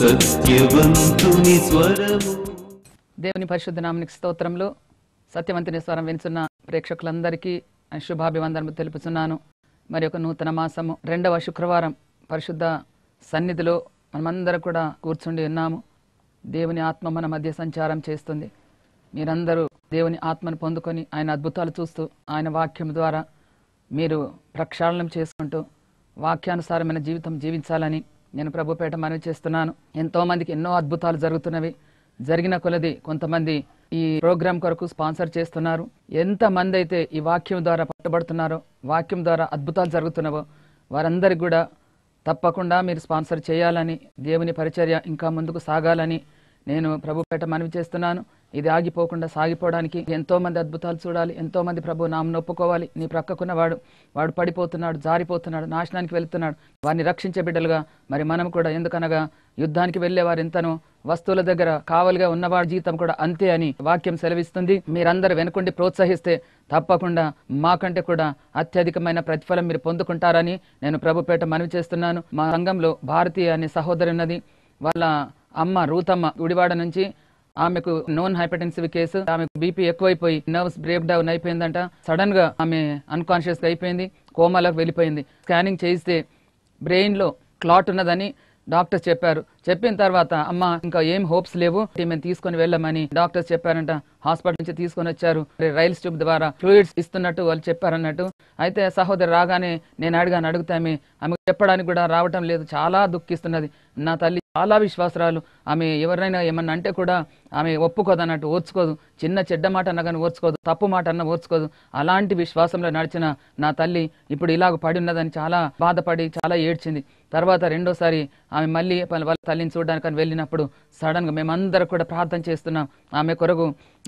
సత్యవంతుని స్వరము దేవుని పరిశుద్ధ నామనికి స్తోత్రంలో సత్యవంతుని స్వరం వినుచున్న ప్రేక్షకులందరికీ శుభాభివందనలు తెలుపుతున్నాను మరి ఒక నూతన మాసము రెండవ శుక్రవారం పరిశుద్ధ సన్నిధిలో మనమందరం కూడా కూర్చుండి ఉన్నాము దేవుని ఆత్మ మన మధ్య సంచారం చేస్తుంది మీరందరూ దేవుని ఆత్మను పొందుకొని ఆయన అద్భుతాలు చూస్తూ ఆయన వాక్యం ద్వారా మీరు ప్రక్షాళనం చేసుకుంటూ వాక్యానుసారమైన జీవితం జీవించాలని నేను ప్రభుపేట మనవి చేస్తున్నాను ఎంతోమందికి ఎన్నో అద్భుతాలు జరుగుతున్నవి జరిగిన కొలది కొంతమంది ఈ ప్రోగ్రాం కొరకు స్పాన్సర్ చేస్తున్నారు ఎంతమంది అయితే ఈ వాక్యం ద్వారా పట్టబడుతున్నారో వాక్యం ద్వారా అద్భుతాలు జరుగుతున్నావో వారందరికి కూడా తప్పకుండా మీరు స్పాన్సర్ చేయాలని దేవుని పరిచర్య ఇంకా ముందుకు సాగాలని నేను ప్రభుపేట మనవి చేస్తున్నాను ఇది ఆగిపోకుండా సాగిపోవడానికి ఎంతోమంది అద్భుతాలు చూడాలి ఎంతోమంది ప్రభు నామను ఒప్పుకోవాలి నీ ప్రక్కకున్న వాడు వాడు పడిపోతున్నాడు జారిపోతున్నాడు నాశనానికి వెళ్తున్నాడు వారిని రక్షించే బిడ్డలుగా మరి మనం కూడా ఎందుకనగా యుద్ధానికి వారు ఎంతనో వస్తువుల దగ్గర కావలిగా ఉన్నవాడి జీవితం కూడా అంతే అని వాక్యం సెలవిస్తుంది మీరందరూ వెనుకుండి ప్రోత్సహిస్తే తప్పకుండా మాకంటే కూడా అత్యధికమైన ప్రతిఫలం మీరు పొందుకుంటారని నేను ప్రభుపేట మనవి చేస్తున్నాను మా సంఘంలో భారతీయ అనే సహోదరి ఉన్నది వాళ్ళ అమ్మ రూతమ్మ గుడివాడ నుంచి ఆమెకు నోన్ హైపర్టెన్సివ్ కేసు ఆమె బీపీ ఎక్కువైపోయి నర్వ్స్ బ్రేక్ డౌన్ అయిపోయిందంట సడన్ గా ఆమె అన్కాన్షియస్ గా అయిపోయింది కోమాలోకి వెళ్ళిపోయింది స్కానింగ్ చేయిస్తే బ్రెయిన్ లో క్లాట్ ఉన్నదని డాక్టర్స్ చెప్పారు చెప్పిన తర్వాత అమ్మ ఇంకా ఏం హోప్స్ లేవు మేము తీసుకొని వెళ్ళమని డాక్టర్స్ చెప్పారంట హాస్పిటల్ నుంచి తీసుకొని వచ్చారు రైల్ స్ట్యూబ్ ద్వారా ఫ్లూయిడ్స్ ఇస్తున్నట్టు వాళ్ళు చెప్పారన్నట్టు అయితే సహోదరి రాగానే నేను అడిగాను అడుగుతామే ఆమె చెప్పడానికి కూడా రావటం లేదు చాలా దుఃఖిస్తున్నది నా తల్లి చాలా విశ్వాసరాలు ఆమె ఎవరైనా ఏమన్నా అంటే కూడా ఆమె ఒప్పుకోదు అన్నట్టు ఓర్చుకోదు చిన్న చెడ్డ మాట అన్న కానీ ఓర్చుకోదు తప్పు మాట అన్న ఓర్చుకోదు అలాంటి విశ్వాసంలో నడిచిన నా తల్లి ఇప్పుడు ఇలాగ పడి ఉన్నదని చాలా బాధపడి చాలా ఏడ్చింది తర్వాత రెండోసారి ఆమె మళ్ళీ వాళ్ళ తల్లిని చూడడానికి వెళ్ళినప్పుడు సడన్గా మేమందరం కూడా ప్రార్థన చేస్తున్నాం ఆమె కొరకు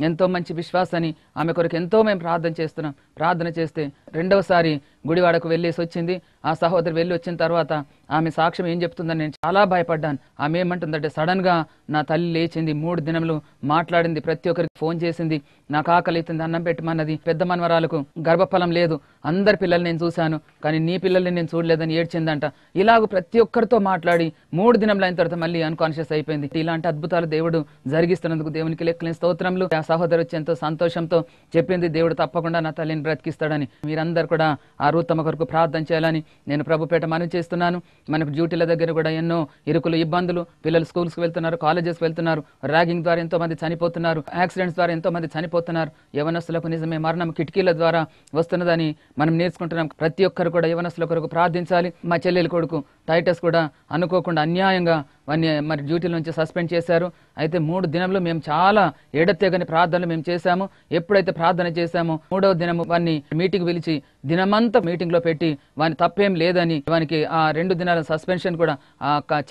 ఎంతో మంచి విశ్వాసాన్ని ఆమె కొరకు ఎంతో మేము ప్రార్థన చేస్తున్నాం ప్రార్థన చేస్తే రెండవసారి గుడివాడకు వెళ్ళేసి వచ్చింది ఆ సహోదరి వెళ్ళి వచ్చిన తర్వాత ఆమె సాక్ష్యం ఏం చెప్తుందని నేను చాలా భయపడ్డాను ఆమె ఏమంటుందంటే సడన్గా Olga నా తల్లి లేచింది మూడు దినములు మాట్లాడింది ప్రతి ఒక్కరికి ఫోన్ చేసింది నాకు ఆకలి అవుతుంది అన్నం పెట్టమన్నది పెద్ద మనవరాలకు గర్భఫలం లేదు అందరి పిల్లల్ని నేను చూశాను కానీ నీ పిల్లల్ని నేను చూడలేదని ఏడ్చిందంట ఇలాగ ప్రతి ఒక్కరితో మాట్లాడి మూడు దినంలో అయిన తర్వాత మళ్ళీ అన్కాన్షియస్ అయిపోయింది ఇలాంటి అద్భుతాలు దేవుడు జరిగిస్తున్నందుకు దేవునికి లెక్కలేని స్తోత్రంలు ఆ సహోదరు ఎంతో సంతోషంతో చెప్పింది దేవుడు తప్పకుండా నా తల్లిని బ్రతికిస్తాడని మీరందరూ కూడా ఆ రూతమ కొరకు ప్రార్థన చేయాలని నేను ప్రభుపేట మనం చేస్తున్నాను మనకు డ్యూటీల దగ్గర కూడా ఎన్నో ఇరుకులు ఇబ్బందులు పిల్లలు స్కూల్స్కి వెళ్తున్నారు కాలేజెస్ వెళ్తున్నారు ర్యాగింగ్ ద్వారా ఎంతో మంది చనిపోతున్నారు యాక్సిడెంట్స్ ద్వారా ఎంతో మంది చనిపోతున్నారు యవనస్తులకు నిజమే మరణం కిటికీల ద్వారా వస్తున్నదని మనం నేర్చుకుంటున్నాం ప్రతి ఒక్కరు కూడా యవనస్తుల కొరకు ప్రార్థించాలి మా చెల్లెలు కొడుకు టైటస్ కూడా అనుకోకుండా అన్యాయంగా వారిని మరి డ్యూటీల నుంచి సస్పెండ్ చేశారు అయితే మూడు దినములు మేము చాలా ఎడతెగని ప్రార్థనలు మేము చేశాము ఎప్పుడైతే ప్రార్థన చేశామో మూడవ దినము వారిని మీటింగ్ పిలిచి దినమంతా మీటింగ్లో పెట్టి వాని తప్పేం లేదని వానికి ఆ రెండు దినాల సస్పెన్షన్ కూడా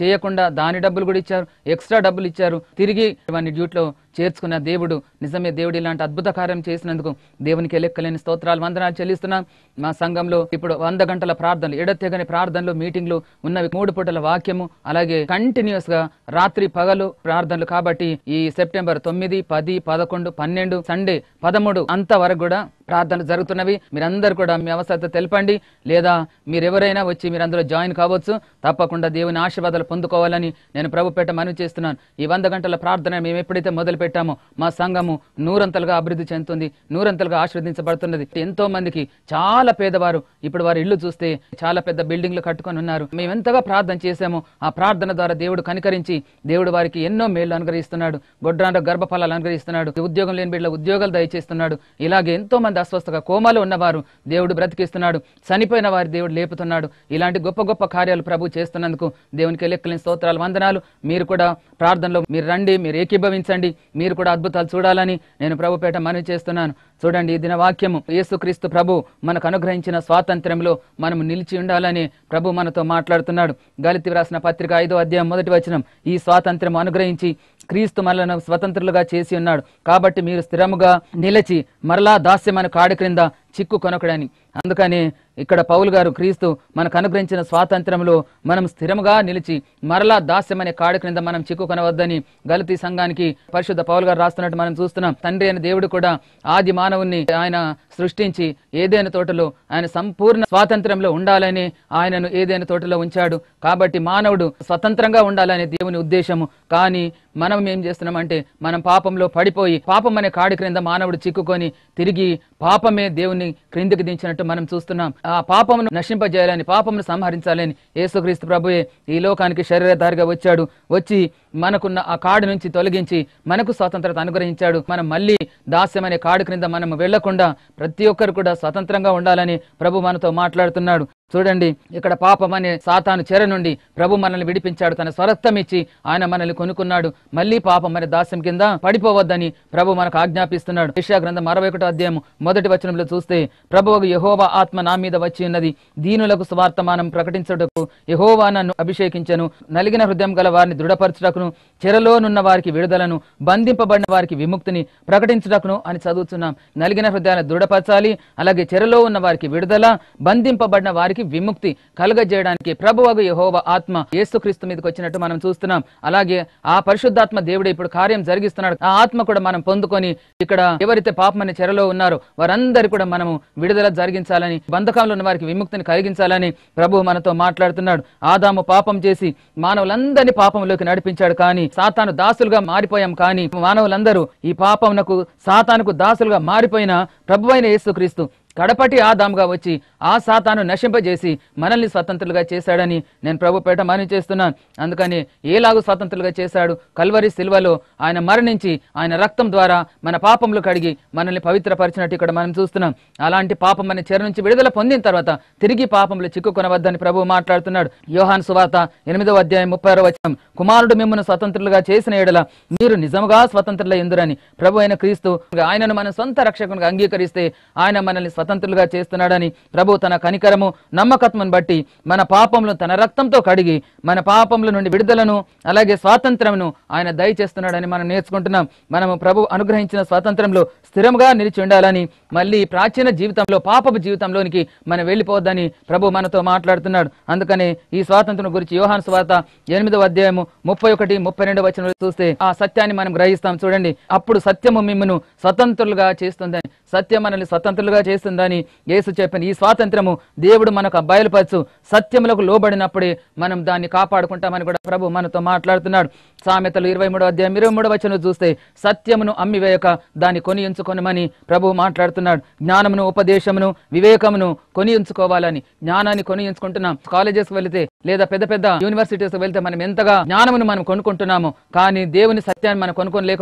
చేయకుండా దాని డబ్బులు కూడా ఇచ్చారు ఎక్స్ట్రా డబ్బులు ఇచ్చారు తిరిగి వాని డ్యూటీలో చేర్చుకున్న దేవుడు నిజమే దేవుడు ఇలాంటి అద్భుత కార్యం చేసినందుకు దేవునికి లెక్కలేని స్తోత్రాలు వందనాలు చెల్లిస్తున్నాం మా సంఘంలో ఇప్పుడు వంద గంటల ప్రార్థనలు ఎడతెగని ప్రార్థనలు మీటింగ్లు ఉన్నవి మూడు పూటల వాక్యము అలాగే కంటిన్యూస్ గా రాత్రి పగలు ప్రార్థనలు కాబట్టి ఈ సెప్టెంబర్ తొమ్మిది పది పదకొండు పన్నెండు సండే పదమూడు అంతవరకు కూడా ప్రార్థనలు జరుగుతున్నవి మీరందరూ కూడా మీ అవసరత తెలపండి లేదా మీరెవరైనా వచ్చి మీరు అందులో జాయిన్ కావచ్చు తప్పకుండా దేవుని ఆశీర్వాదాలు పొందుకోవాలని నేను ప్రభుపేట మనవి చేస్తున్నాను ఈ వంద గంటల ప్రార్థన మేము ఎప్పుడైతే మొదలు మొదలుపెట్టాము మా సంఘము నూరంతలుగా అభివృద్ధి చెందుతుంది నూరంతలుగా ఆశీర్వదించబడుతున్నది ఎంతో మందికి చాలా పేదవారు ఇప్పుడు వారి ఇల్లు చూస్తే చాలా పెద్ద బిల్డింగ్లు కట్టుకొని ఉన్నారు మేము ఎంతగా ప్రార్థన చేశాము ఆ ప్రార్థన ద్వారా దేవుడు కనికరించి దేవుడు వారికి ఎన్నో మేళ్లు అనుగ్రహిస్తున్నాడు గొడ్రాండ గర్భఫలాలు అనుగ్రహిస్తున్నాడు ఉద్యోగం లేని బిడ్డ ఉద్యోగాలు దయచేస్తున్నాడు ఇలాగే ఎంతో మంది అస్వస్థగా కోమాలు ఉన్నవారు దేవుడు బ్రతికిస్తున్నాడు చనిపోయిన వారి దేవుడు లేపుతున్నాడు ఇలాంటి గొప్ప గొప్ప కార్యాలు ప్రభు చేస్తున్నందుకు దేవునికి లెక్కలేని స్తోత్రాలు వందనాలు మీరు కూడా ప్రార్థనలో మీరు రండి మీరు ఏకీభవించండి మీరు కూడా అద్భుతాలు చూడాలని నేను ప్రభుపేట మనవి చేస్తున్నాను చూడండి ఈ దిన వాక్యము యేసుక్రీస్తు ప్రభు మనకు అనుగ్రహించిన స్వాతంత్ర్యంలో మనం నిలిచి ఉండాలని ప్రభు మనతో మాట్లాడుతున్నాడు గలితి రాసిన పత్రిక ఐదో అధ్యాయం మొదటి వచనం ఈ స్వాతంత్ర్యం అనుగ్రహించి క్రీస్తు మనలను స్వతంత్రులుగా చేసి ఉన్నాడు కాబట్టి మీరు స్థిరముగా నిలిచి మరలా దాస్యమైన కాడి క్రింద చిక్కు కొనకడని అందుకని ఇక్కడ పౌలు గారు క్రీస్తు మనకు అనుగ్రహించిన స్వాతంత్రంలో మనం స్థిరముగా నిలిచి మరలా దాస్యం అనే కాడ క్రింద మనం చిక్కుకొనవద్దని గలతీ సంఘానికి పరిశుద్ధ పౌలు గారు రాస్తున్నట్టు మనం చూస్తున్నాం తండ్రి అయిన దేవుడు కూడా ఆది మానవుని ఆయన సృష్టించి ఏదైనా తోటలో ఆయన సంపూర్ణ స్వాతంత్రంలో ఉండాలని ఆయనను ఏదైనా తోటలో ఉంచాడు కాబట్టి మానవుడు స్వతంత్రంగా ఉండాలనే దేవుని ఉద్దేశము కానీ మనం ఏం చేస్తున్నామంటే మనం పాపంలో పడిపోయి పాపం అనే కాడి క్రింద మానవుడు చిక్కుకొని తిరిగి పాపమే దేవుని క్రిందికి దించినట్టు మనం చూస్తున్నాం ఆ పాపమును నశింపజేయాలని పాపమును సంహరించాలని యేసుక్రీస్తు ప్రభుయే ఈ లోకానికి శరీరధారిగా వచ్చాడు వచ్చి మనకున్న ఆ కాడు నుంచి తొలగించి మనకు స్వాతంత్రత అనుగ్రహించాడు మనం మళ్ళీ దాస్యం అనే కాడు క్రింద మనం వెళ్లకుండా ప్రతి ఒక్కరు కూడా స్వతంత్రంగా ఉండాలని ప్రభు మనతో మాట్లాడుతున్నాడు చూడండి ఇక్కడ పాపం అనే సాతాను చెర నుండి ప్రభు మనల్ని విడిపించాడు తన స్వరత్వం ఇచ్చి ఆయన మనల్ని కొనుక్కున్నాడు మళ్ళీ పాపం అనే దాస్యం కింద పడిపోవద్దని ప్రభు మనకు ఆజ్ఞాపిస్తున్నాడు విషయా గ్రంథం అరవై ఒకటో అధ్యాయం మొదటి వచనంలో చూస్తే ప్రభువు యహోవా ఆత్మ నా మీద వచ్చి ఉన్నది దీనులకు స్వార్థమానం ప్రకటించడకు యహోవా నన్ను అభిషేకించను నలిగిన హృదయం గల వారిని దృఢపరచుటకును చెరలోనున్న వారికి విడుదలను బంధింపబడిన వారికి విముక్తిని ప్రకటించుటకును అని చదువుతున్నాం నలిగిన హృదయాన్ని దృఢపరచాలి అలాగే చెరలో ఉన్న వారికి విడుదల బంధింపబడిన వారికి వారికి విముక్తి కలుగజేయడానికి ప్రభువగు యహోవ ఆత్మ యేసుక్రీస్తు మీదకి వచ్చినట్టు మనం చూస్తున్నాం అలాగే ఆ పరిశుద్ధాత్మ దేవుడు ఇప్పుడు కార్యం జరిగిస్తున్నాడు ఆ ఆత్మ కూడా మనం పొందుకొని ఇక్కడ ఎవరైతే పాపమని చెరలో ఉన్నారో వారందరు కూడా మనము విడుదల జరిగించాలని బంధకంలో ఉన్న వారికి విముక్తిని కలిగించాలని ప్రభు మనతో మాట్లాడుతున్నాడు ఆదాము పాపం చేసి మానవులందరినీ పాపంలోకి నడిపించాడు కానీ సాతాను దాసులుగా మారిపోయాం కానీ మానవులందరూ ఈ పాపంకు సాతానుకు దాసులుగా మారిపోయిన ప్రభు అయిన యేసుక్రీస్తు కడపటి ఆదాముగా వచ్చి ఆ సాతాను నశింపజేసి మనల్ని స్వతంత్రులుగా చేశాడని నేను ప్రభుపేట మని చేస్తున్నాను అందుకని ఏలాగు స్వతంత్రులుగా చేశాడు కల్వరి సిల్వలో ఆయన మరణించి ఆయన రక్తం ద్వారా మన పాపములు కడిగి మనల్ని పవిత్రపరిచినట్టు ఇక్కడ మనం చూస్తున్నాం అలాంటి పాపం అనే చెర నుంచి విడుదల పొందిన తర్వాత తిరిగి పాపములు చిక్కుకొనవద్దని ప్రభు మాట్లాడుతున్నాడు యోహాన్ సువాత ఎనిమిదవ అధ్యాయం ముప్పై వచ్చిన కుమారుడు మిమ్మల్ని స్వతంత్రులుగా చేసిన ఏడల మీరు నిజముగా స్వతంత్రుల ఎందురని ప్రభు అయిన క్రీస్తు ఆయనను మన సొంత రక్షకునిగా అంగీకరిస్తే ఆయన మనల్ని స్వతంత్రులుగా చేస్తున్నాడని ప్రభు తన కనికరము నమ్మకత్వం బట్టి మన పాపంలో తన రక్తంతో కడిగి మన పాపంలో నుండి విడుదలను అలాగే స్వాతంత్రమును ఆయన దయచేస్తున్నాడని మనం నేర్చుకుంటున్నాం మనము ప్రభు అనుగ్రహించిన స్వాతంత్రంలో స్థిరంగా నిలిచి ఉండాలని మళ్ళీ ప్రాచీన జీవితంలో పాపపు జీవితంలోనికి మనం వెళ్ళిపోవద్దని ప్రభు మనతో మాట్లాడుతున్నాడు అందుకనే ఈ స్వాతంత్రం గురించి యోహాన్ స్వార్త ఎనిమిదవ అధ్యాయము ముప్పై ఒకటి ముప్పై రెండు వచ్చిన చూస్తే ఆ సత్యాన్ని మనం గ్రహిస్తాం చూడండి అప్పుడు సత్యము మిమ్మను స్వతంత్రులుగా చేస్తుందని సత్యం మనల్ని స్వతంత్రులుగా చేస్తుంది ఉందని యేసు చెప్పిన ఈ స్వాతంత్రము దేవుడు మనకు బయలుపరచు సత్యములకు లోబడినప్పుడే మనం దాన్ని కాపాడుకుంటామని కూడా ప్రభు మనతో మాట్లాడుతున్నాడు సామెతలు ఇరవై మూడు అధ్యాయం ఇరవై మూడు వచ్చిన చూస్తే సత్యమును అమ్మివేయక దాన్ని కొని ఎంచుకొనమని ప్రభు మాట్లాడుతున్నాడు జ్ఞానమును ఉపదేశమును వివేకమును కొని ఎంచుకోవాలని జ్ఞానాన్ని కొని ఎంచుకుంటున్నాం కాలేజెస్కి వెళితే లేదా పెద్ద పెద్ద యూనివర్సిటీస్ వెళ్తే మనం ఎంతగా జ్ఞానమును మనం కొనుక్కుంటున్నాము కానీ దేవుని సత్యాన్ని మనం కొనుక్కొని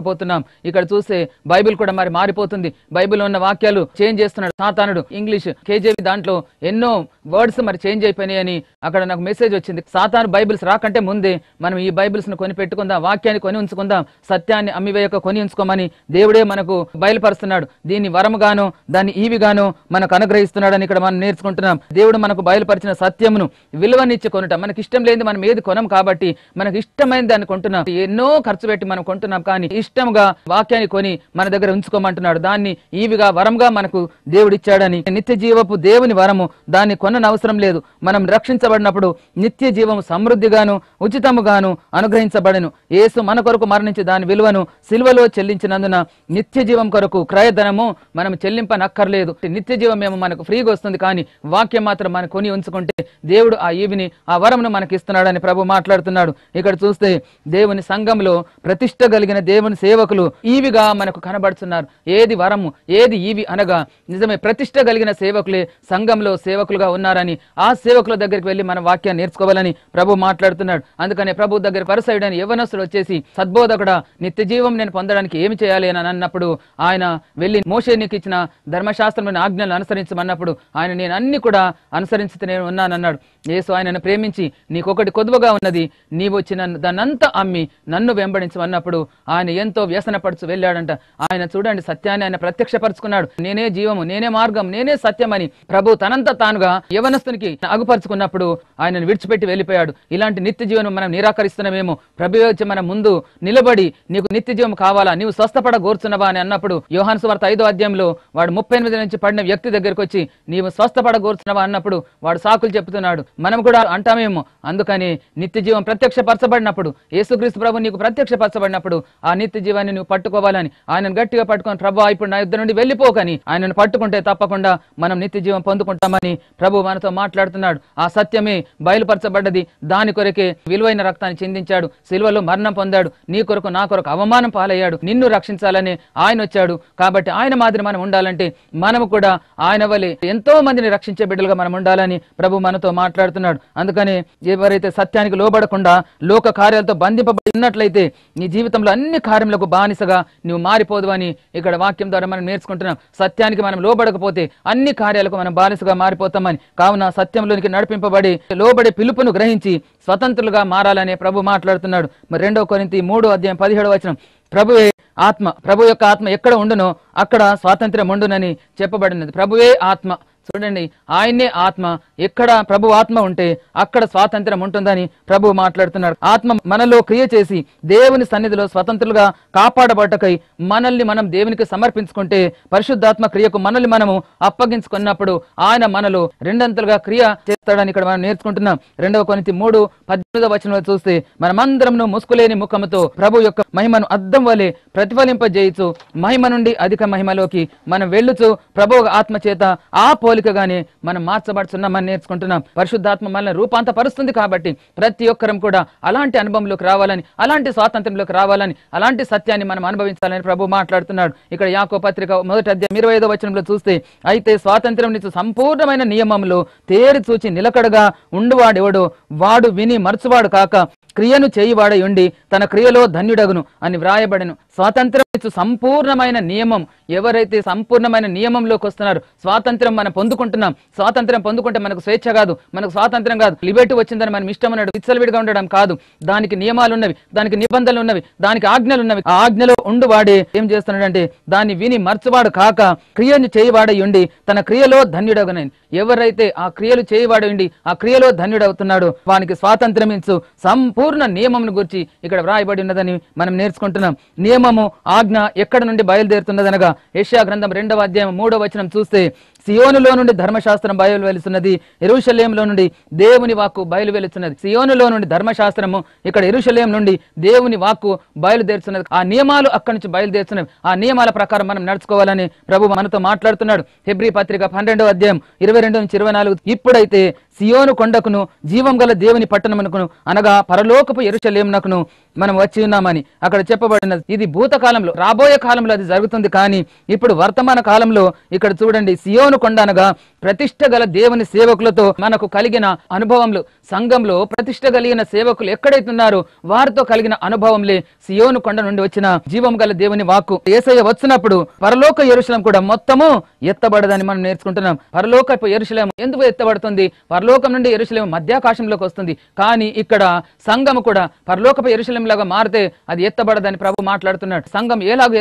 ఇక్కడ చూస్తే బైబిల్ కూడా మరి మారిపోతుంది బైబిల్ ఉన్న వాక్యాలు చేంజ్ చేస్తున్నాడు తాత సాతానుడు ఇంగ్లీష్ కేజేవి దాంట్లో ఎన్నో వర్డ్స్ మరి చేంజ్ అయిపోయినాయని అక్కడ నాకు మెసేజ్ వచ్చింది సాతాను బైబిల్స్ రాకంటే ముందే మనం ఈ బైబిల్స్ ను కొని పెట్టుకుందాం వాక్యాన్ని కొని ఉంచుకుందాం సత్యాన్ని అమ్మివేయక కొని ఉంచుకోమని దేవుడే మనకు బయలుపరుస్తున్నాడు దీన్ని వరముగాను దాన్ని ఈవిగాను మనకు అనుగ్రహిస్తున్నాడని ఇక్కడ మనం నేర్చుకుంటున్నాం దేవుడు మనకు బయలుపరిచిన సత్యమును విలువనిచ్చి కొనటం మనకి ఇష్టం లేని మనం ఏది కొనం కాబట్టి మనకి ఇష్టమైన దాన్ని కొంటున్నాం ఎన్నో ఖర్చు పెట్టి మనం కొంటున్నాం కానీ ఇష్టంగా వాక్యాన్ని కొని మన దగ్గర ఉంచుకోమంటున్నాడు దాన్ని ఈవిగా వరంగా మనకు దేవుడిచ్చాడు ఇచ్చాడని నిత్య జీవపు దేవుని వరము దాన్ని కొననవసరం లేదు మనం రక్షించబడినప్పుడు నిత్య జీవం సమృద్ధిగాను ఉచితముగాను అనుగ్రహించబడను యేసు మన కొరకు మరణించి దాని విలువను సిల్వలో చెల్లించినందున నిత్య జీవం కొరకు క్రయధనము మనం చెల్లింపనక్కర్లేదు నిత్య జీవం మేము మనకు ఫ్రీగా వస్తుంది కానీ వాక్యం మాత్రం మనం కొని ఉంచుకుంటే దేవుడు ఆ ఈవిని ఆ వరమును మనకి ఇస్తున్నాడని ప్రభు మాట్లాడుతున్నాడు ఇక్కడ చూస్తే దేవుని సంఘంలో ప్రతిష్ట కలిగిన దేవుని సేవకులు ఈవిగా మనకు కనబడుతున్నారు ఏది వరము ఏది ఈవి అనగా నిజమే ప్రతి ప్రతిష్ట కలిగిన సేవకులే సంఘంలో సేవకులుగా ఉన్నారని ఆ సేవకుల దగ్గరికి వెళ్ళి మన వాక్యాన్ని నేర్చుకోవాలని ప్రభు మాట్లాడుతున్నాడు అందుకనే ప్రభు దగ్గర పరసయుడని యవనస్తుడు వచ్చేసి సద్బోధకుడ నిత్య జీవం నేను పొందడానికి ఏమి చేయాలి అని అన్నప్పుడు ఆయన వెళ్ళి మోషే నీకు ఇచ్చిన ధర్మశాస్త్రంలోని ఆజ్ఞలను అనుసరించమన్నప్పుడు ఆయన నేను అన్ని కూడా అనుసరించి నేను ఉన్నానన్నాడు యేసు ఆయనను ప్రేమించి నీకొకటి కొద్దుగా ఉన్నది నీవు వచ్చిన దాన్నంతా అమ్మి నన్ను వెంబడించమన్నప్పుడు ఆయన ఎంతో వ్యసనపడుచు వెళ్ళాడంట ఆయన చూడండి సత్యాన్ని ఆయన ప్రత్యక్షపరచుకున్నాడు నేనే జీవము నేనే మార్గం మార్గం నేనే సత్యమని ప్రభు తనంత తానుగా యవనస్తునికి అగుపరుచుకున్నప్పుడు ఆయనను విడిచిపెట్టి వెళ్ళిపోయాడు ఇలాంటి నిత్య జీవనం మనం నిరాకరిస్తున్నామేమో ప్రభు వచ్చి మన ముందు నిలబడి నీకు నిత్య జీవం కావాలా నీవు స్వస్థపడ కోరుచున్నవా అని అన్నప్పుడు యోహాను సువార్త ఐదో అధ్యాయంలో వాడు ముప్పై ఎనిమిది నుంచి పడిన వ్యక్తి దగ్గరకు వచ్చి నీవు స్వస్థపడ కోరుచున్నావా అన్నప్పుడు వాడు సాకులు చెప్తున్నాడు మనం కూడా అంటామేమో అందుకని నిత్య జీవం ప్రత్యక్షపరచబడినప్పుడు యేసుక్రీస్తు ప్రభు నీకు ప్రత్యక్షపరచబడినప్పుడు ఆ నిత్య జీవాన్ని నువ్వు పట్టుకోవాలని ఆయనను గట్టిగా పట్టుకొని ప్రభు ఇప్పుడు నా ఇద్దరు నుండి వెళ్ళిపోకని ఆయనను పట్టుకుంటే తప్పకుండా మనం నిత్య జీవం పొందుకుంటామని ప్రభు మనతో మాట్లాడుతున్నాడు ఆ సత్యమే బయలుపరచబడ్డది దాని కొరకే విలువైన రక్తాన్ని చెందించాడు సిల్వలో మరణం పొందాడు నీ కొరకు నా కొరకు అవమానం పాలయ్యాడు నిన్ను రక్షించాలని ఆయన వచ్చాడు కాబట్టి ఆయన మాదిరి మనం ఉండాలంటే మనము కూడా ఆయన వలె ఎంతో మందిని రక్షించే బిడ్డలుగా మనం ఉండాలని ప్రభు మనతో మాట్లాడుతున్నాడు అందుకని ఎవరైతే సత్యానికి లోబడకుండా లోక కార్యాలతో బంధింపబడినట్లయితే నీ జీవితంలో అన్ని కార్యములకు బానిసగా నువ్వు మారిపోదు అని ఇక్కడ వాక్యం ద్వారా మనం నేర్చుకుంటున్నాం సత్యానికి మనం లోబడక లేకపోతే అన్ని కార్యాలకు మనం బానిసగా మారిపోతామని కావున సత్యంలోనికి నడిపింపబడి లోబడే పిలుపును గ్రహించి స్వతంత్రులుగా మారాలని ప్రభు మాట్లాడుతున్నాడు మరి రెండో కొరింత మూడో అధ్యాయం పదిహేడు వచనం ప్రభువే ఆత్మ ప్రభు యొక్క ఆత్మ ఎక్కడ ఉండునో అక్కడ స్వాతంత్ర్యం ఉండునని చెప్పబడినది ప్రభువే ఆత్మ చూడండి ఆయన్నే ఆత్మ ఎక్కడ ప్రభు ఆత్మ ఉంటే అక్కడ స్వాతంత్రం ఉంటుందని ప్రభు మాట్లాడుతున్నాడు ఆత్మ మనలో క్రియ చేసి దేవుని సన్నిధిలో స్వతంత్రులుగా కాపాడబడ్డకై మనల్ని మనం దేవునికి సమర్పించుకుంటే పరిశుద్ధాత్మ క్రియకు మనల్ని మనము అప్పగించుకున్నప్పుడు ఆయన మనలో రెండంతలుగా క్రియ చేస్తాడని ఇక్కడ మనం నేర్చుకుంటున్నాం రెండవ కొనితి మూడు పద్దెనిమిదవ వచనంలో చూస్తే మనమందరం ముసుకులేని ముఖముతో ప్రభు యొక్క మహిమను అద్దం వలె ప్రతిఫలింపజేయచ్చు మహిమ నుండి అధిక మహిమలోకి మనం వెళ్ళుచు ప్రభు ఆత్మ చేత ఆ పోలికగానే మనం మార్చబడుతున్నామని నేర్చుకుంటున్నాం పరిశుద్ధాత్మ మనల్ని రూపాంతపరుస్తుంది కాబట్టి ప్రతి ఒక్కరం కూడా అలాంటి అనుభవంలోకి రావాలని అలాంటి స్వాతంత్రంలోకి రావాలని అలాంటి సత్యాన్ని మనం అనుభవించాలని ప్రభు మాట్లాడుతున్నాడు ఇక్కడ యాకో పత్రిక మొదటి అధ్యాయం ఇరవై ఐదో వచనంలో చూస్తే అయితే స్వాతంత్రం నుంచి సంపూర్ణమైన నియమంలో తేరి చూచి నిలకడగా ఉండువాడెవడో వాడు విని మరచువాడు కాక క్రియను చేయివాడై ఉండి తన క్రియలో ధన్యుడగును అని వ్రాయబడను స్వాతంత్రం ఇచ్చు సంపూర్ణమైన నియమం ఎవరైతే సంపూర్ణమైన నియమంలోకి వస్తున్నారు స్వాతంత్రం మనం పొందుకుంటున్నాం స్వాతంత్రం పొందుకుంటే మనకు స్వేచ్ఛ కాదు మనకు స్వాతంత్రం కాదు లిబర్టీ వచ్చిందని మనం అన్నాడు విచ్చలవిడిగా ఉండడం కాదు దానికి నియమాలు ఉన్నవి దానికి నిబంధనలు ఉన్నవి దానికి ఆజ్ఞలు ఉన్నవి ఆ ఆజ్ఞలో ఉండువాడే ఏం చేస్తున్నాడంటే దాన్ని విని మర్చువాడు కాక క్రియను చేయవాడై ఉండి తన క్రియలో ధన్యుడగనని ఎవరైతే ఆ క్రియలు చేయవాడు ఉండి ఆ క్రియలో ధన్యుడవుతున్నాడు వానికి స్వాతంత్రం ఇచ్చు సంపూర్ణ నియమం గురించి ఇక్కడ వ్రాయబడి ఉన్నదని మనం నేర్చుకుంటున్నాం నియమం నియమము ఆజ్ఞ ఎక్కడ నుండి బయలుదేరుతున్నదనగా యశా గ్రంథం రెండవ అధ్యాయం మూడవ వచనం చూస్తే సియోనులో నుండి ధర్మశాస్త్రం బయలు వెలుచున్నది ఇరుషలేంలో నుండి దేవుని వాక్కు బయలు వెలుచున్నది సియోనులో నుండి ధర్మశాస్త్రము ఇక్కడ ఇరుషలేం నుండి దేవుని వాక్కు బయలుదేరుతున్నది ఆ నియమాలు అక్కడి నుంచి బయలుదేరుతున్నవి ఆ నియమాల ప్రకారం మనం నడుచుకోవాలని ప్రభు మనతో మాట్లాడుతున్నాడు హెబ్రి పత్రిక పన్నెండవ అధ్యాయం ఇరవై రెండు నుంచి ఇరవై నాలుగు ఇప్పుడైతే సియోను కొండకును జీవం గల దేవుని పట్టణమునకును అనగా పరలోకపు ఎరుషలేమునకును మనం వచ్చి ఉన్నామని అక్కడ చెప్పబడినది ఇది భూతకాలంలో రాబోయే కాలంలో అది జరుగుతుంది కానీ ఇప్పుడు వర్తమాన కాలంలో ఇక్కడ చూడండి సియోను దేవుని కొండనగా ప్రతిష్ట గల దేవుని సేవకులతో మనకు కలిగిన అనుభవములు సంఘంలో ప్రతిష్ట కలిగిన సేవకులు ఎక్కడైతున్నారో వారితో కలిగిన అనుభవంలే సియోను కొండ నుండి వచ్చిన జీవం గల దేవుని వాక్కు ఏసయ్య వచ్చినప్పుడు పరలోక ఎరుశలం కూడా మొత్తము ఎత్తబడదని మనం నేర్చుకుంటున్నాం పరలోక ఎరుశలం ఎందుకు ఎత్తబడుతుంది పరలోకం నుండి ఎరుశలం మధ్యాకాశంలోకి వస్తుంది కానీ ఇక్కడ సంఘం కూడా పరలోకపు ఎరుశలం లాగా మారితే అది ఎత్తబడదని ప్రభు మాట్లాడుతున్నాడు సంఘం ఎలాగో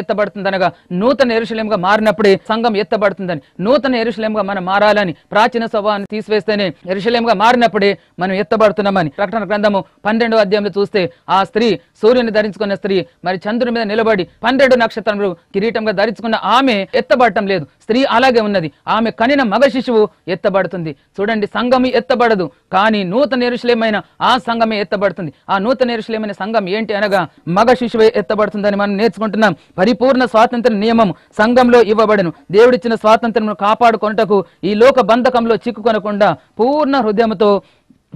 అనగా నూతన ఎరుశలంగా మారినప్పుడే సంఘం ఎత్తబడుతుందని నూతన ఎరుశలంగా మనం మారాలని ప్రాచీన స్వభావాన్ని తీసివేస్తేనే ఎరుశలంగా మారినప్పుడే మనం ఎత్తబడుతున్నామని ప్రకటన గ్రంథము పన్నెండో అధ్యాయంలో చూస్తే ఆ స్త్రీ సూర్యుని ధరించుకున్న స్త్రీ మరి చంద్రుని మీద నిలబడి పన్నెండు నక్షత్రములు కిరీటంగా ధరించుకున్న ఆమె ఎత్తబడటం లేదు స్త్రీ అలాగే ఉన్నది ఆమె కనిన మగ శిశువు ఎత్తబడుతుంది చూడండి సంఘం ఎత్తబడదు కానీ నూతన ఎరుశలేమైన ఆ సంఘమే ఎత్తబడుతుంది ఆ నూతన ఎరుశలేమైన సంఘం ఏంటి అనగా మగ శిశువే ఎత్తబడుతుందని మనం నేర్చుకుంటున్నాం పరిపూర్ణ స్వాతంత్ర నియమం సంఘంలో ఇవ్వబడను దేవుడిచ్చిన స్వాతంత్రమును కాపాడుకొనటకు ఈ లోక బంధకంలో చిక్కుకొనకుండా పూర్ణ హృదయంతో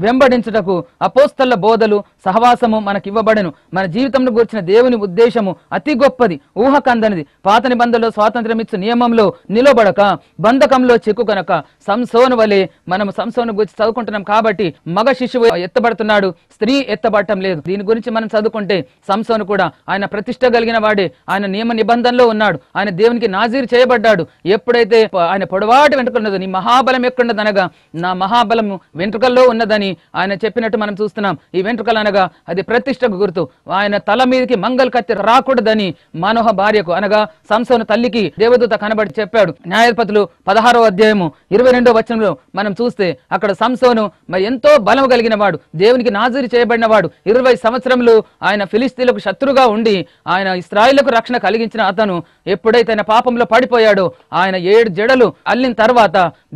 వెంబడించుటకు అపోస్తల బోధలు సహవాసము మనకి ఇవ్వబడను మన జీవితంలో గురించిన దేవుని ఉద్దేశము అతి గొప్పది ఊహకందనిది పాత నిబంధనలో స్వాతంత్ర్యం ఇచ్చు నియమంలో నిలబడక బంధకంలో చిక్కుకనక సంసోను వలె మనం సంసోను గురించి చదువుకుంటున్నాం కాబట్టి మగ శిశువు ఎత్తబడుతున్నాడు స్త్రీ ఎత్తబడటం లేదు దీని గురించి మనం చదువుకుంటే సంసోను కూడా ఆయన ప్రతిష్ట కలిగిన వాడే ఆయన నియమ నిబంధనలో ఉన్నాడు ఆయన దేవునికి నాజీరు చేయబడ్డాడు ఎప్పుడైతే ఆయన పొడవాటి వెంట్రుకలు నీ మహాబలం ఎక్కడున్నదనగా నా మహాబలం వెంట్రుకల్లో ఉన్నదని ఆయన చెప్పినట్టు మనం చూస్తున్నాం ఈ వెంట్రుకలు అనగా అనగా అది ప్రతిష్టకు గుర్తు ఆయన తల మీదకి మంగళ కత్తి రాకూడదని మనోహ భార్యకు అనగా సంసోను తల్లికి దేవదూత కనబడి చెప్పాడు న్యాయపతులు పదహారో అధ్యాయము ఇరవై రెండో వచనంలో మనం చూస్తే అక్కడ సంసోను మరి ఎంతో బలం కలిగిన వాడు దేవునికి నాజీరు చేయబడిన వాడు ఇరవై సంవత్సరములు ఆయన ఫిలిస్తీన్లకు శత్రుగా ఉండి ఆయన ఇస్రాయిలకు రక్షణ కలిగించిన అతను ఎప్పుడైతే ఆయన పాపంలో పడిపోయాడో ఆయన ఏడు జడలు అల్లిన తర్వాత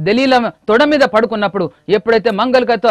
దలీల తొడ మీద పడుకున్నప్పుడు ఎప్పుడైతే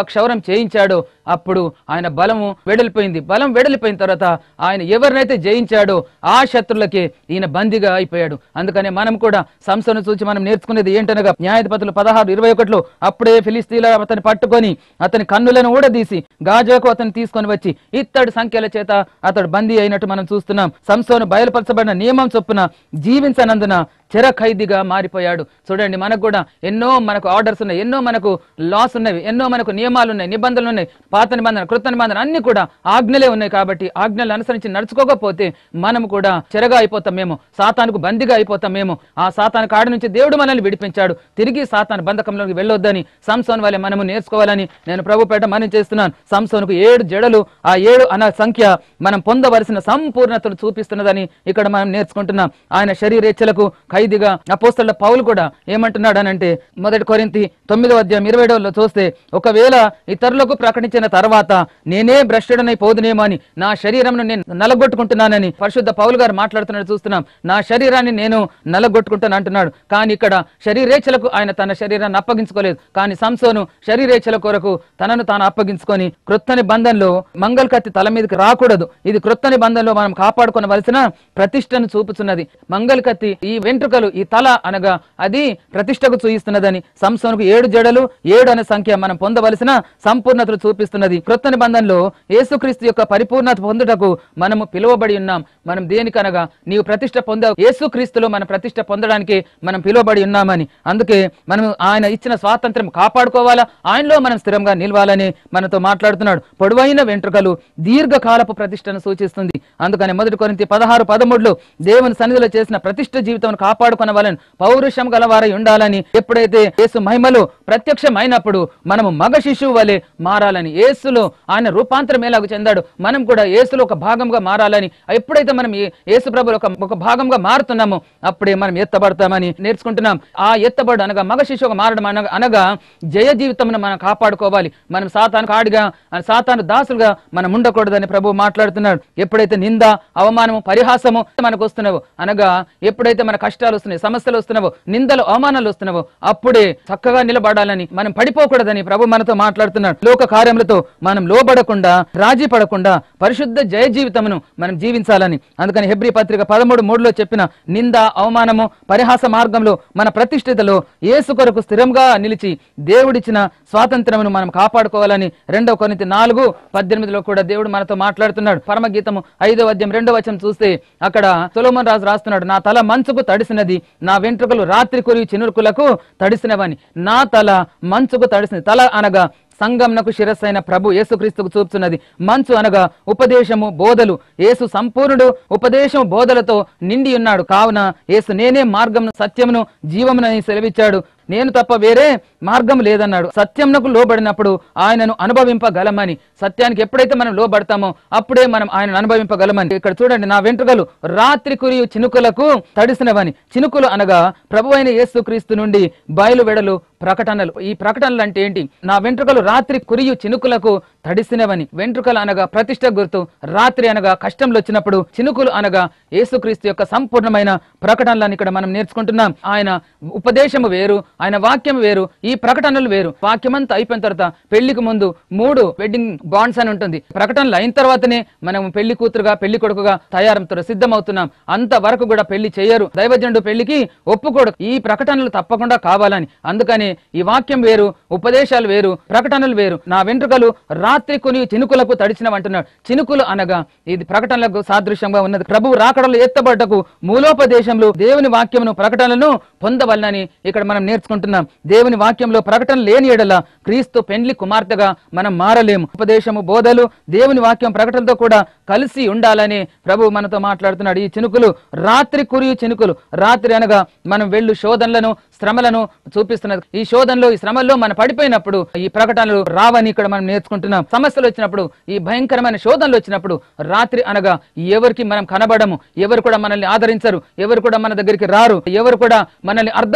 ఆ క్షౌరం చేయించాడో అప్పుడు ఆయన బలము వెడలిపోయింది బలం వెడలిపోయిన తర్వాత ఆయన ఎవరినైతే జయించాడో ఆ శత్రులకి ఈయన బందీగా అయిపోయాడు అందుకనే మనం కూడా సంస్థను చూసి మనం నేర్చుకునేది ఏంటనగా న్యాయధిపతులు పదహారు ఇరవై ఒకటిలో అప్పుడే ఫిలిస్తీన్ అతని పట్టుకొని అతని కన్నులను కూడా తీసి గాజాకు అతను తీసుకొని వచ్చి ఇత్తడి సంఖ్యల చేత అతడు బందీ అయినట్టు మనం చూస్తున్నాం సంస్థను బయలుపరచబడిన నియమం చొప్పున జీవించనందున చెర ఖైదీగా మారిపోయాడు చూడండి మనకు కూడా ఎన్నో మనకు ఆర్డర్స్ ఉన్నాయి ఎన్నో మనకు లాస్ ఉన్నవి ఎన్నో మనకు నియమాలు ఉన్నాయి నిబంధనలు ఉన్నాయి పాత నిబంధన కృత నిబంధన అన్ని కూడా ఆజ్ఞలే ఉన్నాయి కాబట్టి ఆజ్ఞలు అనుసరించి నడుచుకోకపోతే మనం కూడా చెరగా అయిపోతామేమో సాతానుకు బందిగా మేము ఆ సాతాను కాడి నుంచి దేవుడు మనల్ని విడిపించాడు తిరిగి సాతాను బంధకంలోకి వెళ్ళొద్దని సంసోన్ వల్ల మనము నేర్చుకోవాలని నేను ప్రభుపేట మనం చేస్తున్నాను సంసోన్కు ఏడు జడలు ఆ ఏడు అన్న సంఖ్య మనం పొందవలసిన సంపూర్ణతను చూపిస్తున్నదని ఇక్కడ మనం నేర్చుకుంటున్నాం ఆయన శరీరేచ్ఛలకు ఖైదీగా అపోస్తల పావులు కూడా ఏమంటున్నాడు అంటే మొదటి కొరింతి తొమ్మిదో అధ్యాయం ఇరవై ఏడవలో చూస్తే ఒకవేళ ఇతరులకు ప్రకటించిన తర్వాత నేనే భ్రష్టుడనై పోదునేమో అని నా శరీరంను నేను నలగొట్టుకుంటున్నానని పరిశుద్ధ పౌలు గారు మాట్లాడుతున్నాడు చూస్తున్నాం నా శరీరాన్ని నేను నలగొట్టుకుంటాను అంటున్నాడు కానీ ఇక్కడ శరీరేచ్ఛలకు ఆయన తన శరీరాన్ని అప్పగించుకోలేదు కానీ సంసోను శరీరేచ్ఛల కొరకు తనను తాను అప్పగించుకొని క్రొత్త నిబంధనలో మంగళ కత్తి తల మీదకి రాకూడదు ఇది క్రొత్త నిబంధనలో మనం కాపాడుకోవలసిన ప్రతిష్టను చూపుతున్నది మంగళ కత్తి ఈ వెంట్రు వెంట్రుకలు ఈ తల అనగా అది ప్రతిష్టకు చూయిస్తున్నదని సంసోనుకు ఏడు జడలు ఏడు అనే సంఖ్య మనం పొందవలసిన సంపూర్ణతను చూపిస్తున్నది కృత నిబంధనలో యేసుక్రీస్తు యొక్క పరిపూర్ణత పొందుటకు మనము పిలువబడి ఉన్నాం మనం దేనికనగా నీవు ప్రతిష్ట పొందావు యేసుక్రీస్తులో మన ప్రతిష్ట పొందడానికి మనం పిలువబడి ఉన్నామని అందుకే మనం ఆయన ఇచ్చిన స్వాతంత్రం కాపాడుకోవాలా ఆయనలో మనం స్థిరంగా నిలవాలని మనతో మాట్లాడుతున్నాడు పొడవైన వెంట్రుకలు దీర్ఘకాలపు ప్రతిష్టను సూచిస్తుంది అందుకని మొదటి కొరింత పదహారు పదమూడులో దేవుని సన్నిధిలో చేసిన ప్రతిష్ట జీవితం కాపా వాళ్ళని పౌరుషం వారై ఉండాలని ఎప్పుడైతే యేసు మహిమలు ప్రత్యక్షమైనప్పుడు మనము మగ శిశువు వలె మారాలని ఏసులో ఆయన రూపాంతరం ఎలాగ చెందాడు మనం కూడా యేసులో ఒక భాగంగా మారాలని ఎప్పుడైతే మనం ఏసు ప్రభులు ఒక భాగంగా మారుతున్నామో అప్పుడే మనం ఎత్తబడతామని నేర్చుకుంటున్నాం ఆ ఎత్తబడు అనగా మగ శిశువుగా మారడం అనగా అనగా జయ జీవితం మనం కాపాడుకోవాలి మనం సాతాను కాడిగా సాతాను దాసులుగా మనం ఉండకూడదని ప్రభు మాట్లాడుతున్నాడు ఎప్పుడైతే నింద అవమానము పరిహాసము మనకు వస్తున్నావు అనగా ఎప్పుడైతే మన కష్ట కష్టాలు వస్తున్నాయి సమస్యలు వస్తున్నావు నిందలు అవమానాలు వస్తున్నావు అప్పుడే చక్కగా నిలబడాలని మనం పడిపోకూడదని ప్రభు మనతో మాట్లాడుతున్నాడు లోక కార్యములతో మనం లోబడకుండా రాజీ పడకుండా పరిశుద్ధ జయ జీవితమును మనం జీవించాలని అందుకని హెబ్రి పత్రిక పదమూడు మూడులో చెప్పిన నింద అవమానము పరిహాస మార్గంలో మన ప్రతిష్ఠితలో ఏసు కొరకు స్థిరంగా నిలిచి దేవుడిచ్చిన స్వాతంత్రమును మనం కాపాడుకోవాలని రెండవ కొనితి నాలుగు పద్దెనిమిదిలో కూడా దేవుడు మనతో మాట్లాడుతున్నాడు పరమగీతము ఐదో అధ్యయం రెండో వచనం చూస్తే అక్కడ సులోమన్ రాజు రాస్తున్నాడు నా తల మంచుకు తడిసిన తడిసినది నా వెంట్రుకలు రాత్రి కొరి చినురుకులకు తడిసినవని నా తల మంచుకు తడిసిన తల అనగా సంగంనకు శిరస్సైన ప్రభు యేసుక్రీస్తుకు చూపుతున్నది మంచు అనగా ఉపదేశము బోధలు యేసు సంపూర్ణుడు ఉపదేశం బోధలతో నిండి ఉన్నాడు కావున యేసు నేనే మార్గమును సత్యమును జీవమునని సెలవిచ్చాడు నేను తప్ప వేరే మార్గం లేదన్నాడు సత్యంనకు లోబడినప్పుడు ఆయనను అనుభవింపగలమని సత్యానికి ఎప్పుడైతే మనం లోబడతామో అప్పుడే మనం ఆయనను అనుభవింపగలమని ఇక్కడ చూడండి నా వెంట్రుకలు రాత్రి కురియు చినుకులకు తడిసినవని చినుకులు అనగా ప్రభు అయిన యేసుక్రీస్తు నుండి వెడలు ప్రకటనలు ఈ ప్రకటనలు అంటే ఏంటి నా వెంట్రుకలు రాత్రి కురియు చినుకులకు తడిసినవని వెంట్రుకలు అనగా ప్రతిష్ట గుర్తు రాత్రి అనగా కష్టంలో వచ్చినప్పుడు చినుకులు అనగా యేసుక్రీస్తు యొక్క సంపూర్ణమైన ప్రకటనలను ఇక్కడ మనం నేర్చుకుంటున్నాం ఆయన ఉపదేశము వేరు ఆయన వాక్యం వేరు ఈ ప్రకటనలు వేరు వాక్యం అంతా అయిపోయిన తర్వాత పెళ్లికి ముందు మూడు వెడ్డింగ్ బాండ్స్ అని ఉంటుంది ప్రకటనలు అయిన తర్వాతనే మనం పెళ్లి కూతురుగా పెళ్లి కొడుకుగా తయారవుతున్న సిద్ధమవుతున్నాం అంతవరకు కూడా పెళ్లి చేయరు దైవజనుడు పెళ్లికి ఒప్పుకోడు ఈ ప్రకటనలు తప్పకుండా కావాలని అందుకని ఈ వాక్యం వేరు ఉపదేశాలు వేరు ప్రకటనలు వేరు నా వెంట్రుకలు రాత్రి కొని చినుకులకు అంటున్నాడు చినుకులు అనగా ఇది ప్రకటనలకు సాదృశ్యంగా ఉన్నది ప్రభు రాకడలు ఎత్తబడ్డకు మూలోపదేశంలో దేవుని వాక్యమును ప్రకటనలను పొందవలనని ఇక్కడ మనం నేర్చు తెలుసుకుంటున్నాం దేవుని వాక్యంలో ప్రకటన లేని ఎడల క్రీస్తు పెండ్లి కుమార్తెగా మనం మారలేము ఉపదేశము బోధలు దేవుని వాక్యం ప్రకటనతో కూడా కలిసి ఉండాలని ప్రభు మనతో మాట్లాడుతున్నాడు ఈ చినుకులు రాత్రి కురియు చినుకులు రాత్రి అనగా మనం వెళ్ళు శోధనలను శ్రమలను చూపిస్తున్నది ఈ శోధనలో ఈ శ్రమల్లో మనం పడిపోయినప్పుడు ఈ ప్రకటనలు రావని ఇక్కడ మనం నేర్చుకుంటున్నాం సమస్యలు వచ్చినప్పుడు ఈ భయంకరమైన శోధనలు వచ్చినప్పుడు రాత్రి అనగా ఎవరికి మనం కనబడము ఎవరు కూడా మనల్ని ఆదరించరు ఎవరు కూడా మన దగ్గరికి రారు ఎవరు కూడా మనల్ని అర్థం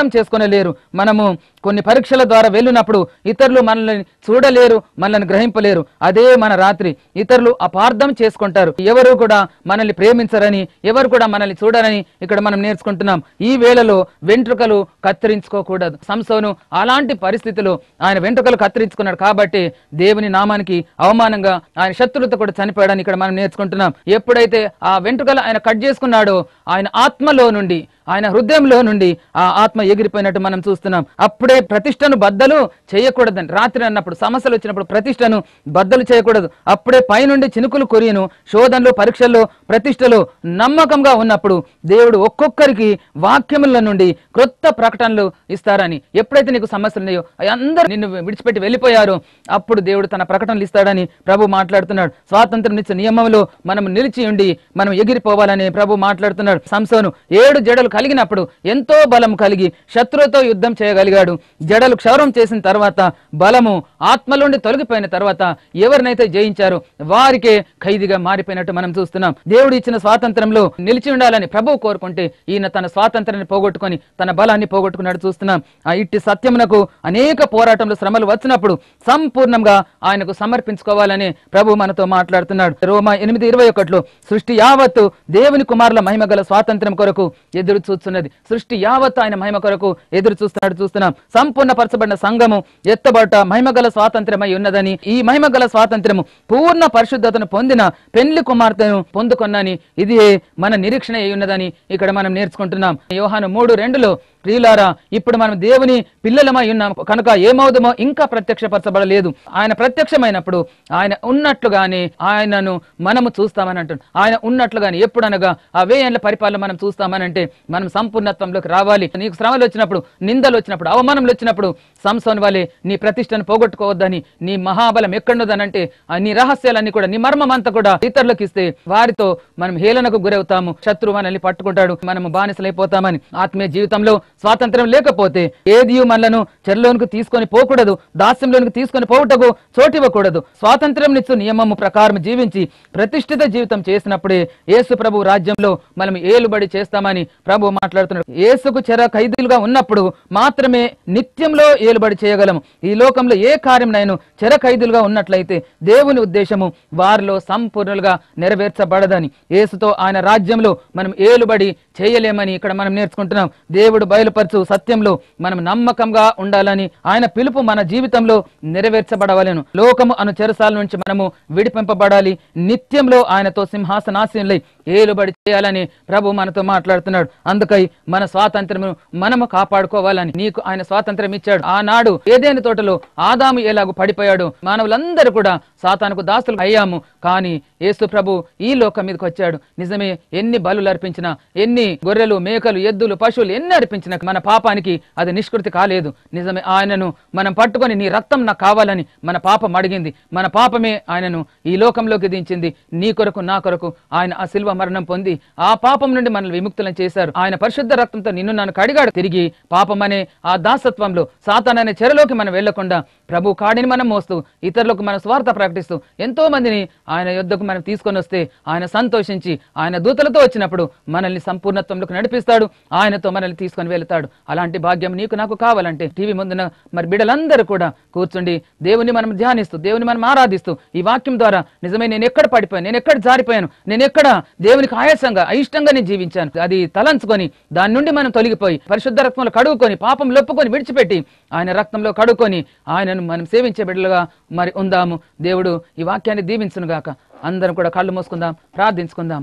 లేరు మనము కొన్ని పరీక్షల ద్వారా వెళ్ళినప్పుడు ఇతరులు మనల్ని చూడలేరు మనల్ని గ్రహింపలేరు అదే మన రాత్రి ఇతరులు అపార్థం చేసుకుంటారు ఎవరు కూడా మనల్ని ప్రేమించరని ఎవరు కూడా మనల్ని చూడరని ఇక్కడ మనం నేర్చుకుంటున్నాం ఈ వేళలో వెంట్రుకలు కత్తిరించుకోకూడదు సంసోను అలాంటి పరిస్థితులు ఆయన వెంట్రుకలు కత్తిరించుకున్నాడు కాబట్టి దేవుని నామానికి అవమానంగా ఆయన శత్రులతో కూడా చనిపోయాడని ఇక్కడ మనం నేర్చుకుంటున్నాం ఎప్పుడైతే ఆ వెంట్రుకలు ఆయన కట్ చేసుకున్నాడో ఆయన ఆత్మలో నుండి ఆయన హృదయంలో నుండి ఆ ఆత్మ ఎగిరిపోయినట్టు మనం చూస్తున్నాం అప్పుడే ప్రతిష్టను బద్దలు చేయకూడదండి రాత్రి అన్నప్పుడు సమస్యలు వచ్చినప్పుడు ప్రతిష్టను బద్దలు చేయకూడదు అప్పుడే పైనుండి చినుకులు కొరియను శోధనలు పరీక్షల్లో ప్రతిష్టలో నమ్మకంగా ఉన్నప్పుడు దేవుడు ఒక్కొక్కరికి వాక్యముల నుండి క్రొత్త ప్రకటనలు ఇస్తారని ఎప్పుడైతే నీకు సమస్యలు ఉన్నాయో అందరూ నిన్ను విడిచిపెట్టి వెళ్ళిపోయారు అప్పుడు దేవుడు తన ప్రకటనలు ఇస్తాడని ప్రభు మాట్లాడుతున్నాడు స్వాతంత్రం ఇచ్చే నియమంలో మనం నిలిచి ఉండి మనం ఎగిరిపోవాలని ప్రభు మాట్లాడుతున్నాడు సంసోను ఏడు జడలు కలిగినప్పుడు ఎంతో బలం కలిగి శత్రువుతో యుద్ధం చేయగలిగాడు జడలు క్షౌరం చేసిన తర్వాత బలము ఆత్మలోండి తొలగిపోయిన తర్వాత ఎవరినైతే జయించారో వారికే ఖైదీగా మారిపోయినట్టు మనం చూస్తున్నాం దేవుడు ఇచ్చిన స్వాతంత్రంలో నిలిచి ఉండాలని ప్రభువు కోరుకుంటే ఈయన తన స్వాతంత్రాన్ని పోగొట్టుకొని తన బలాన్ని పోగొట్టుకున్నట్టు చూస్తున్నాం ఆ ఇట్టి సత్యమునకు అనేక పోరాటంలో శ్రమలు వచ్చినప్పుడు సంపూర్ణంగా ఆయనకు సమర్పించుకోవాలని ప్రభు మనతో మాట్లాడుతున్నాడు రోమా ఎనిమిది ఇరవై ఒకటిలో సృష్టి యావత్తు దేవుని కుమారుల మహిమగల స్వాతంత్రం కొరకు ఎదురు ఎదురు చూస్తున్నది సృష్టి యావత్ ఆయన మహిమ కొరకు ఎదురు చూస్తున్నాడు చూస్తున్నాం పరచబడిన సంఘము ఎత్తబడ్డ మహిమగల స్వాతంత్రమై ఉన్నదని ఈ మహిమగల స్వాతంత్రము పూర్ణ పరిశుద్ధతను పొందిన పెళ్లి కుమార్తెను పొందుకున్నని ఇది మన నిరీక్షణ అయి ఉన్నదని ఇక్కడ మనం నేర్చుకుంటున్నాం యోహాను మూడు రెండులో ప్రియులారా ఇప్పుడు మనం దేవుని పిల్లలమై ఉన్నాం కనుక ఏమవుదమో ఇంకా ప్రత్యక్షపరచబడలేదు ఆయన ప్రత్యక్షమైనప్పుడు ఆయన ఉన్నట్లుగానే ఆయనను మనము చూస్తామని అంటాడు ఆయన ఉన్నట్లుగానే ఎప్పుడనగా ఆ వేయన్ల పరిపాలన మనం చూస్తామని అంటే మనం సంపూర్ణత్వంలోకి రావాలి నీకు శ్రమలు వచ్చినప్పుడు నిందలు వచ్చినప్పుడు అవమానంలు వచ్చినప్పుడు సంసోన్ వాళ్ళే నీ ప్రతిష్టను పోగొట్టుకోవద్దని నీ మహాబలం ఎక్కడున్నదనంటే నీ రహస్యాలన్నీ కూడా నీ మర్మం అంతా కూడా ఇతరులకు ఇస్తే వారితో మనం హేళనకు గురవుతాము శత్రువు మనల్ని పట్టుకుంటాడు మనము బానిసలైపోతామని ఆత్మీయ జీవితంలో స్వాతంత్రం లేకపోతే ఏది మనలను చెరలోనికి తీసుకొని పోకూడదు దాస్యంలోనికి తీసుకొని పోవుటకు చోటివ్వకూడదు స్వాతంత్రం నిచ్చు నియమము ప్రకారం జీవించి ప్రతిష్ఠిత జీవితం చేసినప్పుడే యేసు ప్రభు రాజ్యంలో మనం ఏలుబడి చేస్తామని ప్రభు మాట్లాడుతున్నాడు యేసుకు చెర ఖైదీలుగా ఉన్నప్పుడు మాత్రమే నిత్యంలో ఏలుబడి చేయగలము ఈ లోకంలో ఏ కార్యం నేను చెర ఖైదీలుగా ఉన్నట్లయితే దేవుని ఉద్దేశము వారిలో సంపూర్ణులుగా నెరవేర్చబడదని యేసుతో ఆయన రాజ్యంలో మనం ఏలుబడి చేయలేమని ఇక్కడ మనం నేర్చుకుంటున్నాం దేవుడు బయలు బయలుపరచు సత్యంలో మనం నమ్మకంగా ఉండాలని ఆయన పిలుపు మన జీవితంలో నెరవేర్చబడవలను లోకము అను చెరసాల నుంచి మనము విడిపింపబడాలి నిత్యంలో ఆయనతో సింహాసనాశీనులై ఏలుబడి చేయాలని ప్రభు మనతో మాట్లాడుతున్నాడు అందుకై మన స్వాతంత్రమును మనము కాపాడుకోవాలని నీకు ఆయన స్వాతంత్రం ఇచ్చాడు ఆనాడు ఏదేని తోటలో ఆదాము ఎలాగో పడిపోయాడు మానవులందరూ కూడా సాతానుకు దాసులు అయ్యాము కానీ యేసు ప్రభు ఈ లోకం మీదకి వచ్చాడు నిజమే ఎన్ని బలు అర్పించినా ఎన్ని గొర్రెలు మేకలు ఎద్దులు పశువులు ఎన్ని అర్పించినా మన పాపానికి అది నిష్కృతి కాలేదు నిజమే ఆయనను మనం పట్టుకొని నీ రక్తం నాకు కావాలని మన పాపం అడిగింది మన పాపమే ఆయనను ఈ లోకంలోకి దించింది నీ కొరకు నా కొరకు ఆయన ఆ శిల్వ మరణం పొంది ఆ పాపం నుండి మనల్ని విముక్తులను చేశారు ఆయన పరిశుద్ధ రక్తంతో నిన్ను నన్ను కడిగాడు తిరిగి పాపం అనే ఆ దాసత్వంలో సాతాననే అనే చెరలోకి మనం వెళ్లకుండా ప్రభు కాడిని మనం మోస్తూ ఇతరులకు మన స్వార్థ ప్రకటిస్తూ ఎంతో మందిని ఆయన యుద్ధకు మనం తీసుకొని వస్తే ఆయన సంతోషించి ఆయన దూతలతో వచ్చినప్పుడు మనల్ని సంపూర్ణత్వంలోకి నడిపిస్తాడు ఆయనతో మనల్ని తీసుకొని వెళతాడు అలాంటి భాగ్యం నీకు నాకు కావాలంటే టీవీ ముందున మరి బిడ్డలందరూ కూడా కూర్చుండి దేవుని మనం ధ్యానిస్తూ దేవుని మనం ఆరాధిస్తూ ఈ వాక్యం ద్వారా నిజమే నేను ఎక్కడ పడిపోయాను నేను ఎక్కడ జారిపోయాను నేను ఎక్కడ దేవునికి ఆయాసంగా అయిష్టంగా నేను జీవించాను అది తలంచుకొని దాని నుండి మనం తొలగిపోయి పరిశుద్ధ రక్తంలో కడుగుకొని పాపం లొప్పుకొని విడిచిపెట్టి ఆయన రక్తంలో కడుకొని ఆయనను మనం సేవించే బిడ్డలుగా మరి ఉందాము దేవుడు ఈ వాక్యాన్ని గాక అందరం కూడా కళ్ళు మూసుకుందాం ప్రార్థించుకుందాం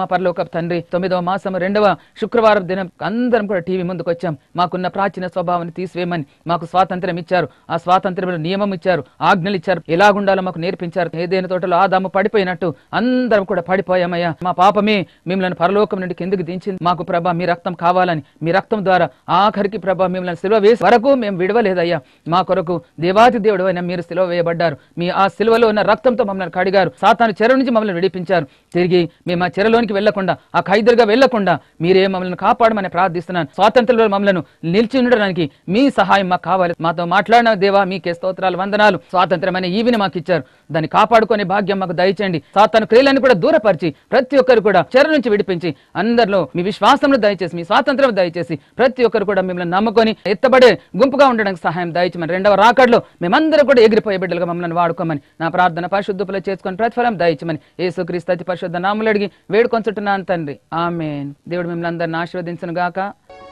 మా పరలోక తండ్రి తొమ్మిదవ మాసం రెండవ శుక్రవారం దినం అందరం కూడా టీవీ ముందుకు వచ్చాం మాకున్న ప్రాచీన స్వభావాన్ని తీసివేయమని మాకు స్వాతంత్ర్యం ఇచ్చారు ఆ స్వాతంత్ర్యంలో నియమం ఇచ్చారు ఆజ్ఞలు ఇచ్చారు ఎలాగుండాలో మాకు నేర్పించారు ఏదైనా తోటలో ఆదాము పడిపోయినట్టు అందరం కూడా పడిపోయామయ్యా మా పాపమే మిమ్మల్ని పరలోకం నుండి కిందికి దించింది మాకు ప్రభా మీ రక్తం కావాలని మీ రక్తం ద్వారా ఆఖరికి ప్రభా మిమ్మల్ని సిలువ వేసి వరకు మేము విడవలేదయ్యా మా కొరకు దేవాది దేవుడు అయినా మీరు సిలువ వేయబడ్డారు మీ ఆ సిలువలో ఉన్న రక్తంతో మమ్మల్ని కడిగారు సాతాను చెరవు నుంచి మమ్మల్ని విడిపించారు తిరిగి మేము మా చెరలోనికి వెళ్లకుండా ఆ ఖైదరుగా వెళ్లకుండా మీరే మమ్మల్ని కాపాడమని ప్రార్థిస్తున్నాను స్వాతంత్రంలో మమ్మల్ని నిలిచి ఉండడానికి మీ సహాయం మాకు కావాలి మాతో మాట్లాడిన దేవా మీకే స్తోత్రాలు వందనాలు స్వాతంత్రమైన ఈవిని మాకు ఇచ్చారు దాన్ని కాపాడుకునే భాగ్యం మాకు దయచేయండి సాతాను క్రియలను కూడా దూరపరిచి ప్రతి ఒక్కరు కూడా చెర నుంచి విడిపించి అందరిలో మీ విశ్వాసంలో దయచేసి మీ స్వాతంత్రం దయచేసి ప్రతి ఒక్కరు కూడా మిమ్మల్ని నమ్ముకొని ఎత్తబడే గుంపుగా ఉండడానికి సహాయం దయచేమని రెండవ రాకడ్లో మేమందరూ కూడా ఎగిరిపోయే బిడ్డలుగా మమ్మల్ని వాడుకోమని నా ప్రార్థన పరిశుద్ధులు చేసుకొని ప్రతిఫలం దయచేయమని ఏసుక్రీస్తు అతి పరిశుద్ధ నాములు అడిగి వేడుకొంచుతున్నాను తండ్రి ఆమె దేవుడు మిమ్మల్ని అందరిని ఆశీర్వదించను గాక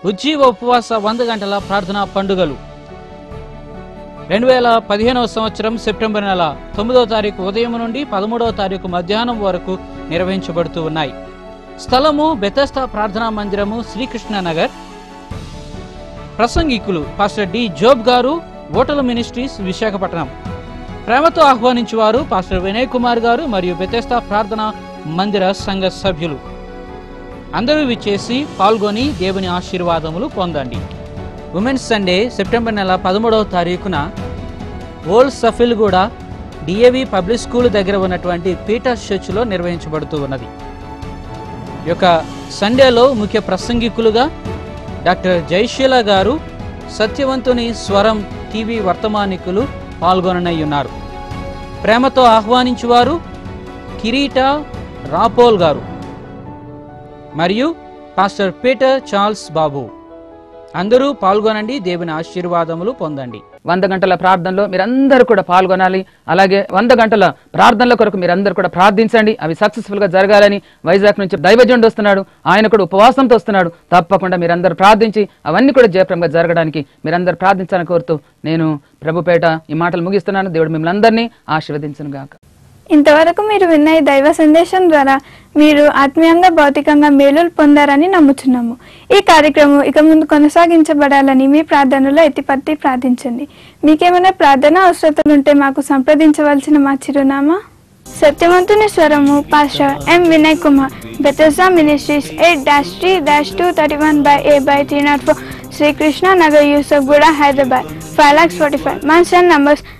ఉజ్జీవ ఉపవాస వంద గంటల ప్రార్థనా పండుగలు రెండు వేల పదిహేనవ సంవత్సరం సెప్టెంబర్ నెల తొమ్మిదవ తారీఖు ఉదయం నుండి పదమూడవ తారీఖు మధ్యాహ్నం వరకు నిర్వహించబడుతూ ఉన్నాయి స్థలము బెతస్త ప్రార్థనా మందిరము శ్రీకృష్ణనగర్ ప్రసంగికులు పాస్టర్ డి జోబ్ గారు ఓటల మినిస్ట్రీస్ విశాఖపట్నం ప్రేమతో ఆహ్వానించేవారు పాస్టర్ వినయ్ కుమార్ గారు మరియు బెతెస్తా ప్రార్థన మందిర సంఘ సభ్యులు అందరూ విచ్చేసి పాల్గొని దేవుని ఆశీర్వాదములు పొందండి ఉమెన్స్ సండే సెప్టెంబర్ నెల పదమూడవ తారీఖున ఓల్డ్ సఫిల్ కూడా డిఏవి పబ్లిక్ స్కూల్ దగ్గర ఉన్నటువంటి పీటర్స్ చర్చ్లో నిర్వహించబడుతూ ఉన్నది యొక్క సండేలో ముఖ్య ప్రసంగికులుగా డాక్టర్ జయశీల గారు సత్యవంతుని స్వరం టీవీ వర్తమానికులు పాల్గొననయ్యున్నారు ప్రేమతో ఆహ్వానించేవారు కిరీట రాపోల్ గారు మరియు పాస్టర్ పీటర్ చార్ల్స్ బాబు అందరూ పాల్గొనండి దేవుని ఆశీర్వాదములు పొందండి వంద గంటల ప్రార్థనలో మీరందరూ కూడా పాల్గొనాలి అలాగే వంద గంటల ప్రార్థనల కొరకు మీరందరూ కూడా ప్రార్థించండి అవి సక్సెస్ఫుల్ గా జరగాలని వైజాగ్ నుంచి దైవజండు వస్తున్నాడు ఆయన కూడా ఉపవాసంతో వస్తున్నాడు తప్పకుండా మీరందరూ ప్రార్థించి అవన్నీ కూడా జయప్రంగా జరగడానికి మీరందరూ ప్రార్థించాలని కోరుతూ నేను ప్రభుపేట ఈ మాటలు ముగిస్తున్నాను దేవుడు మిమ్మల్ని అందరినీ ఆశీర్వదించను గాక ఇంతవరకు మీరు విన్న ఈ దైవ సందేశం ద్వారా మీరు ఆత్మీయంగా భౌతికంగా మేలులు పొందారని నమ్ముచున్నాము ఈ కార్యక్రమం ఇక ముందు కొనసాగించబడాలని మీ ప్రార్థనలో ఎత్తిపత్తి ప్రార్థించండి మీకేమైనా ప్రార్థన అవసరతలుంటే మాకు సంప్రదించవలసిన మా చిరునామా సత్యవంతుని స్వరము pastor M Vinay Kumar Bethesda ministries eight dash three dash two thirty one by A by three naught four Srikrishna Nagar Yousuf Hyderabad five lakhs forty five my cell numbers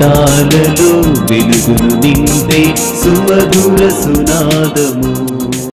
ఘట్టాలలో వెలుగును నింపే సుమధుర సునాదము